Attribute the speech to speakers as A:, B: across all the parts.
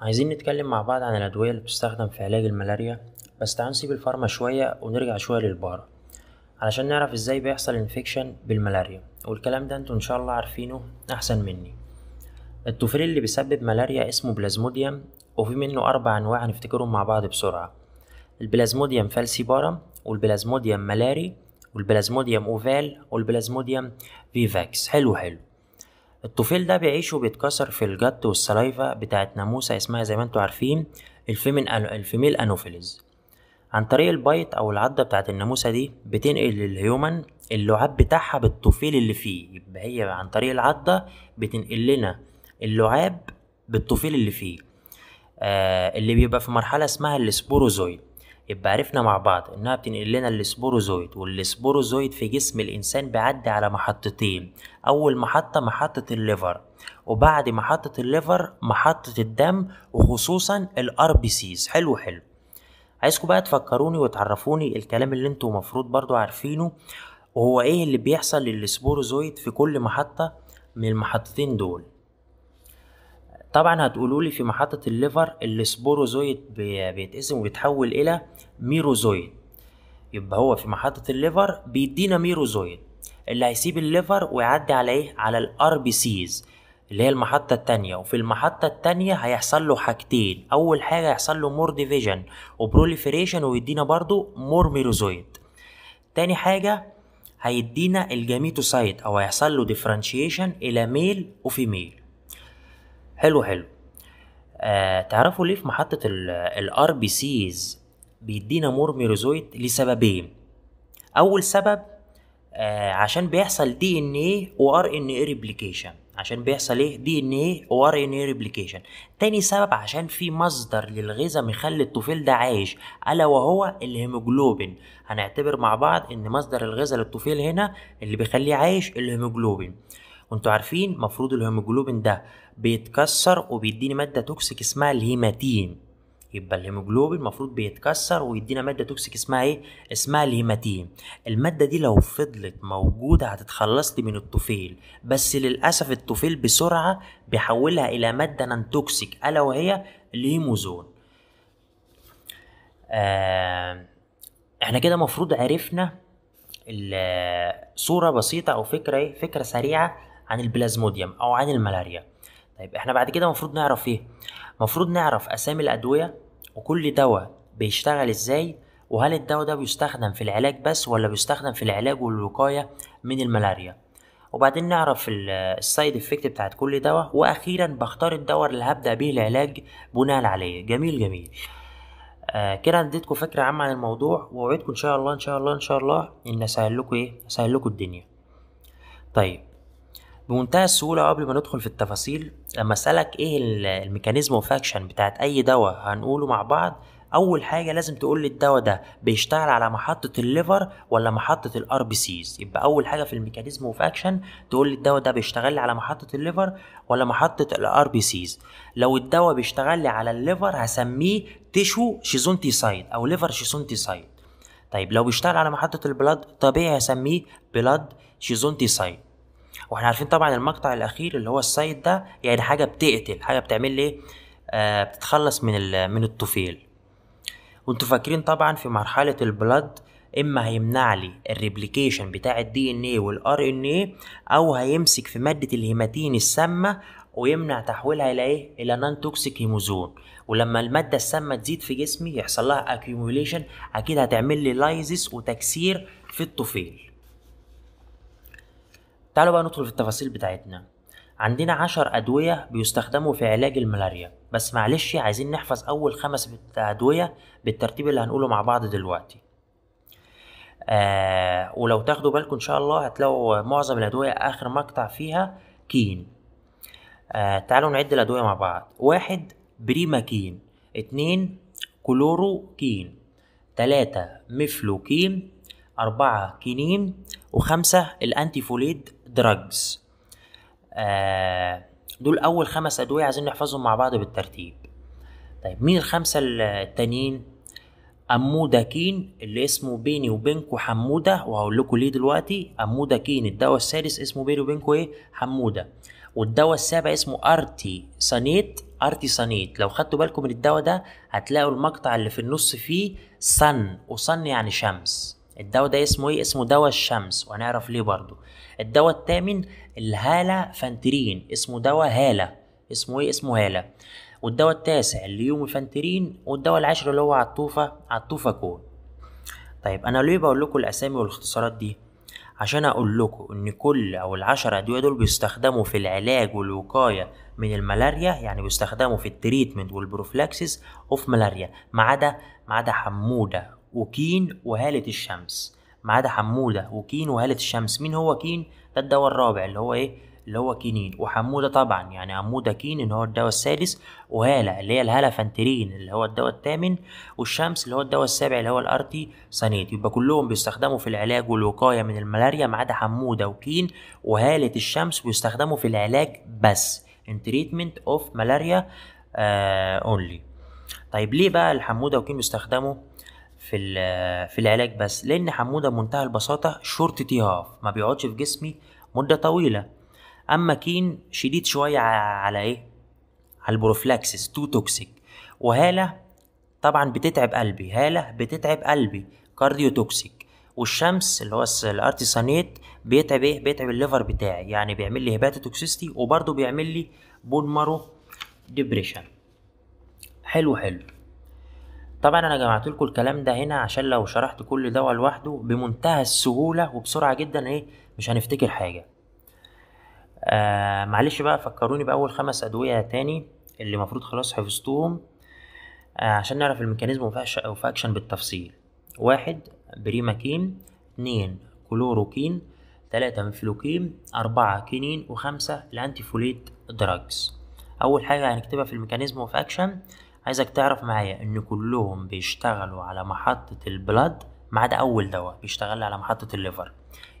A: عايزين نتكلم مع بعض عن الأدوية اللي بتستخدم في علاج الملاريا بس تعال نسيب الفارما شوية ونرجع شوية للبار علشان نعرف ازاي بيحصل انفكشن بالملاريا والكلام ده انتوا ان شاء الله عارفينه احسن مني الطفيل اللي بيسبب ملاريا اسمه بلازموديوم وفي منه أربع أنواع هنفتكرهم مع بعض بسرعة البلازموديوم فالسيبارم والبلازموديوم ملاري والبلازموديوم اوفال والبلازموديوم فيفاكس حلو حلو الطفيل ده بيعيش وبيتكسر في الجت والسلايفا بتاعت ناموسة اسمها زي ما انتوا عارفين الفيمين الفيميل انوفيلز عن طريق البايت او العضه بتاعت الناموسه دي بتنقل للهيومن اللعاب بتاعها بالطفيل اللي فيه يبقى هي عن طريق العضه بتنقل لنا اللعاب بالطفيل اللي فيه آه اللي بيبقى في مرحله اسمها السبوروزويد يبقى عرفنا مع بعض انها بتنقل لنا السبوروزويد والسبوروزويد في جسم الانسان بيعدي على محطتين اول محطة محطة الليفر وبعد محطة الليفر محطة الدم وخصوصا الار بي سيز حلو حلو عايزكم بقى تفكروني وتعرفوني الكلام اللي انتوا المفروض برضو عارفينه وهو ايه اللي بيحصل للسبوروزويد في كل محطة من المحطتين دول طبعا هتقولوا لي في محطة الليفر السبوروزويد بيتقسم وبيتحول إلى ميروزويد يبقى هو في محطة الليفر بيدينا ميروزويد اللي هيسيب الليفر ويعدي على إيه على الار بي سيز اللي هي المحطة التانية وفي المحطة التانية هيحصل له حاجتين أول حاجة هيحصل له مور ديفيجن وبروليفريشن ويدينا برضو مور ميروزويد تاني حاجة هيدينا الجاميتوسايت أو هيحصل له ديفرنشيشن إلى ميل وفيميل حلو حلو آه تعرفوا ليه في محطة الار بي سيز بيدينا ميروزويت لسببين أول سبب آه عشان بيحصل دي ان ايه وار ان ايه ريبليكيشن عشان بيحصل ايه دي ان ايه وار ان ايه ريبليكيشن تاني سبب عشان في مصدر للغذاء مخلي الطفيل ده عايش الا وهو الهيموجلوبين هنعتبر مع بعض ان مصدر الغذاء للطفيل هنا اللي بيخليه عايش الهيموجلوبين وانتوا عارفين مفروض الهيموجلوبين ده بيتكسر وبيديني ماده توكسيك اسمها الهيماتين يبقى الهيموجلوبين المفروض بيتكسر ويدينا ماده توكسيك اسمها ايه اسمها الهيماتين الماده دي لو فضلت موجوده هتتخلص لي من الطفيل بس للاسف الطفيل بسرعه بيحولها الى ماده نان توكسيك الا وهي الهيموزون آه احنا كده مفروض عرفنا صورة بسيطة أو فكرة إيه؟ فكرة سريعة عن البلازموديوم او عن الملاريا طيب احنا بعد كده المفروض نعرف ايه المفروض نعرف اسامي الادويه وكل دواء بيشتغل ازاي وهل الدواء ده بيستخدم في العلاج بس ولا بيستخدم في العلاج والوقايه من الملاريا وبعدين نعرف السايد افكت بتاعت كل دواء واخيرا بختار الدواء اللي هبدا بيه العلاج بناء عليه جميل جميل آه كده اديتكم فكره عامه عن الموضوع واوعدكم ان شاء الله ان شاء الله ان شاء الله ان اسهل لكم ايه اسهل لكم الدنيا طيب بمنتهى السهولة قبل ما ندخل في التفاصيل لما أسألك إيه الميكانيزم اوف اكشن بتاعت أي دواء هنقوله مع بعض أول حاجة لازم تقول لي الدواء ده بيشتغل على محطة الليفر ولا محطة الار بي سيز يبقى أول حاجة في الميكانيزم اوف اكشن تقول لي الدواء ده بيشتغل لي على محطة الليفر ولا محطة الار بي سيز لو الدواء بيشتغل لي على الليفر هسميه تيشو سايد أو ليفر شيزونتي سايد طيب لو بيشتغل على محطة البلاد طبيعي هسميه بلاد سايد واحنا عارفين طبعا المقطع الاخير اللي هو السايد ده يعني حاجه بتقتل حاجه بتعمل لي آه بتتخلص من من الطفيل وانتوا فاكرين طبعا في مرحله البلد اما هيمنع لي الريبليكيشن بتاع الدي ان ايه والار ان ايه او هيمسك في ماده الهيماتين السامه ويمنع تحويلها الى ايه الى نان توكسيك هيموزون ولما الماده السامه تزيد في جسمي يحصل لها اكيوميليشن اكيد هتعمل لي لايزس وتكسير في الطفيل تعالوا بقى ندخل في التفاصيل بتاعتنا عندنا عشر أدوية بيستخدموا في علاج الملاريا بس معلش عايزين نحفظ أول خمس أدوية بالترتيب اللي هنقوله مع بعض دلوقتي آه ولو تاخدوا بالكم إن شاء الله هتلاقوا معظم الأدوية آخر مقطع فيها كين آه تعالوا نعد الأدوية مع بعض واحد بريماكين اتنين كلوروكين تلاتة مفلوكين أربعة كينين وخمسة الأنتيفوليد دراجز آه، دول اول خمس ادويه عايزين نحفظهم مع بعض بالترتيب طيب مين الخمسه التانيين اموداكين اللي اسمه بيني وبينكو حموده وهقول لكم ليه دلوقتي اموداكين الدواء السادس اسمه بيني وبينكو ايه حموده والدواء السابع اسمه ارتي سانيت ارتي سانيت لو خدتوا بالكم من الدواء ده هتلاقوا المقطع اللي في النص فيه سن وصن يعني شمس الدواء ده اسمه ايه اسمه دواء الشمس وهنعرف ليه برضه الدواء الثامن الهالا فانترين اسمه دواء هالا اسمه ايه اسمه هالا والدواء التاسع اليوم فانترين والدواء العاشر اللي هو عطوفة عطوفة كون طيب انا ليه بقول لكم الاسامي والاختصارات دي عشان اقول لكم ان كل او العشر ادويه دول بيستخدموا في العلاج والوقايه من الملاريا يعني بيستخدموا في التريتمنت والبروفلاكسس اوف ملاريا ما عدا ما عدا حموده وكين وهاله الشمس ما عدا حموده وكين وهاله الشمس مين هو كين ده الدواء الرابع اللي هو ايه اللي هو كينين وحموده طبعا يعني حموده كين اللي هو الدواء السادس وهاله اللي هي فانترين اللي هو الدواء الثامن والشمس اللي هو الدواء السابع اللي هو الارتي سانيت يبقى كلهم بيستخدموا في العلاج والوقايه من الملاريا ما عدا حموده وكين وهاله الشمس بيستخدموا في العلاج بس ان تريتمنت اوف ملاريا اونلي طيب ليه بقى الحموده وكين بيستخدموا في في العلاج بس لان حموده بمنتهى البساطه شورت تي هاف ما بيقعدش في جسمي مده طويله اما كين شديد شويه على ايه على البروفلاكسس تو توكسيك وهاله طبعا بتتعب قلبي هاله بتتعب قلبي كارديو توكسيك والشمس اللي هو الارتيسانيت بيتعب ايه بيتعب الليفر بتاعي يعني بيعمل لي هباتو توكسيستي وبرده بيعمل لي بون مارو ديبريشن حلو حلو طبعا انا جمعت لكم الكلام ده هنا عشان لو شرحت كل دواء لوحده بمنتهى السهوله وبسرعه جدا ايه مش هنفتكر حاجه آه معلش بقى فكروني باول خمس ادويه تاني اللي المفروض خلاص حفظتوهم آه عشان نعرف الميكانيزم وفاكشن بالتفصيل واحد بريماكين اتنين كلوروكين تلاتة مفلوكين أربعة كينين وخمسة الأنتيفوليت دراجز أول حاجة هنكتبها في الميكانيزم أوف أكشن عايزك تعرف معايا ان كلهم بيشتغلوا على محطة البلاد ما عدا اول دواء بيشتغل على محطة الليفر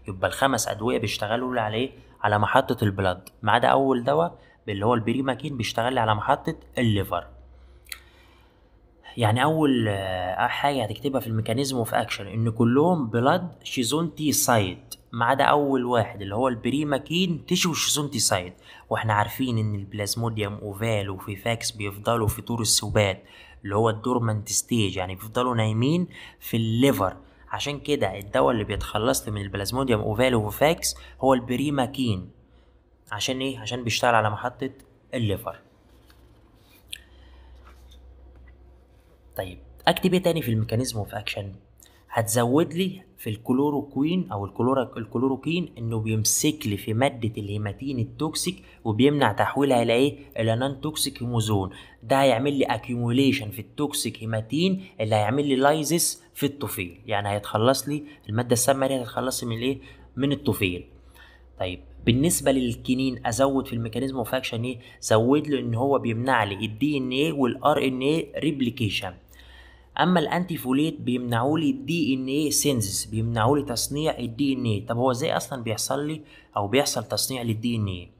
A: يبقى الخمس ادوية بيشتغلوا عليه إيه؟ على محطة البلاد ما عدا اول دواء اللي هو البريماكين بيشتغل على محطة الليفر يعني اول آه، حاجة هتكتبها في الميكانيزم اوف اكشن ان كلهم بلاد شيزون تي سايد ما عدا اول واحد اللي هو البريماكين تشو شيزونتي سايد واحنا عارفين ان البلازموديوم اوفال فاكس بيفضلوا في طور السبات اللي هو الدورمنت ستيج يعني بيفضلوا نايمين في الليفر عشان كده الدواء اللي بيتخلص من البلازموديوم اوفال فاكس هو البريماكين عشان ايه عشان بيشتغل على محطه الليفر طيب اكتب ايه تاني في الميكانيزم اوف اكشن هتزود لي في الكلوروكوين او الكلوروكين انه بيمسك لي في ماده الهيماتين التوكسيك وبيمنع تحويلها الى ايه الى نان توكسيك هيموزون ده هيعمل لي اكيوميليشن في التوكسيك هيماتين اللي هيعمل لي لايزس في الطفيل يعني هيتخلص لي الماده السامه دي هتتخلص من الايه من الطفيل طيب بالنسبه للكنين ازود في الميكانيزم اوف اكشن ايه زود له ان هو بيمنع لي الدي ان ايه والار ان ايه ريبليكيشن اما الانتي فوليت بيمنعوا لي الدي ان اي سينسز بيمنعوا لي تصنيع الدي ان ايه طب هو ازاي اصلا بيحصل لي او بيحصل تصنيع للدي ان ايه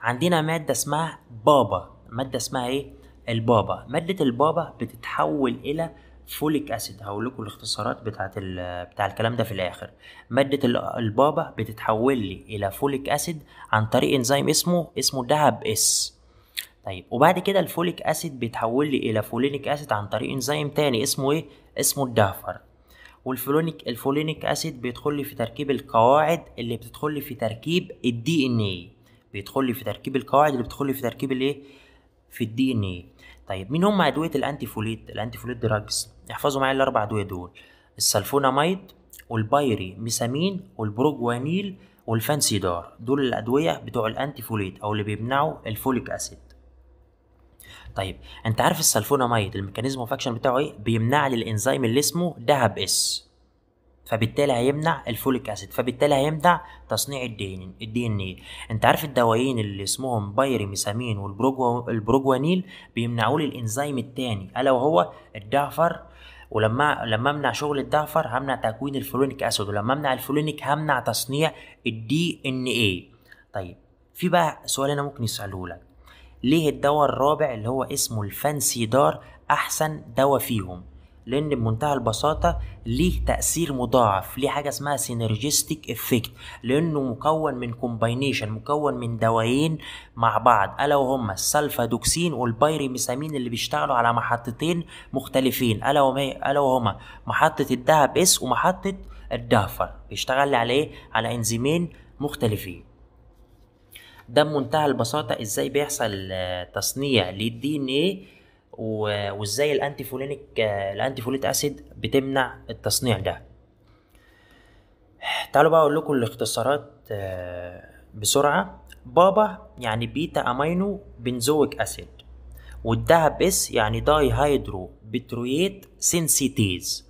A: عندنا ماده اسمها بابا ماده اسمها ايه البابا ماده البابا بتتحول الى فوليك اسيد هقول لكم الاختصارات بتاعه بتاع الكلام ده في الاخر ماده البابا بتتحول لي الى فوليك اسيد عن طريق انزيم اسمه اسمه دهب اس طيب وبعد كده الفوليك اسيد بيتحول لي الى فولينيك اسيد عن طريق انزيم تاني اسمه ايه اسمه الدهفر والفولينيك الفولينيك اسيد بيدخل لي في تركيب القواعد اللي بتدخل لي في تركيب الدي ان اي بيدخل لي في تركيب القواعد اللي بتدخل لي في تركيب الايه في الدي ان اي طيب مين هم ادويه الانتي فوليت الانتي فوليت دراجز احفظوا معايا الاربع ادويه دول السلفوناميد والبايري ميسامين والبروجوانيل والفانسيدار دول الادويه بتوع الانتي فوليت او اللي بيمنعوا الفوليك اسيد طيب انت عارف السلفونامايد الميكانيزم اوف اكشن بتاعه ايه بيمنع لي الانزيم اللي اسمه دهب اس فبالتالي هيمنع الفوليك اسيد فبالتالي هيمنع تصنيع الدي ان ايه, إيه. انت عارف الدوايين اللي اسمهم بايريميسامين والبروجوانيل بيمنعوا لي الانزيم الثاني الا وهو الدهفر ولما لما امنع شغل الدهفر همنع تكوين الفولينيك اسيد ولما امنع الفولينيك همنع تصنيع الدي ان ايه طيب في بقى سؤال انا ممكن يسالوه لك ليه الدواء الرابع اللي هو اسمه الفانسي دار احسن دواء فيهم لان بمنتهى البساطه ليه تاثير مضاعف ليه حاجه اسمها سينرجيستيك افكت لانه مكون من كومباينيشن مكون من دوايين مع بعض الا وهما السلفادوكسين والبايريميسامين اللي بيشتغلوا على محطتين مختلفين الا الا وهما محطه الذهب اس ومحطه الدهفر بيشتغل على ايه على انزيمين مختلفين ده بمنتهى البساطه ازاي بيحصل آه، تصنيع للدي ان ايه وازاي الانتي فولينيك الانتي آه، فوليت اسيد بتمنع التصنيع ده تعالوا بقى اقول لكم الاختصارات آه، بسرعه بابا يعني بيتا امينو بنزويك اسيد والدهب اس يعني داي هيدرو بترويت سينسيتيز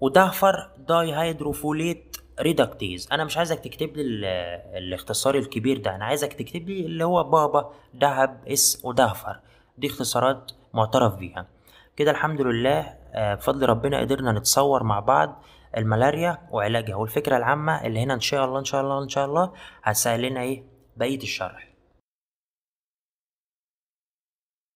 A: وده فر داي هيدروفوليت ريدكتيز انا مش عايزك تكتب لي الاختصار الكبير ده انا عايزك تكتب لي اللي هو بابا دهب اس ودهفر دي اختصارات معترف بيها كده الحمد لله آه، بفضل ربنا قدرنا نتصور مع بعض الملاريا وعلاجها والفكره العامه اللي هنا ان شاء الله ان شاء الله ان شاء الله هتسهل لنا ايه بقيه الشرح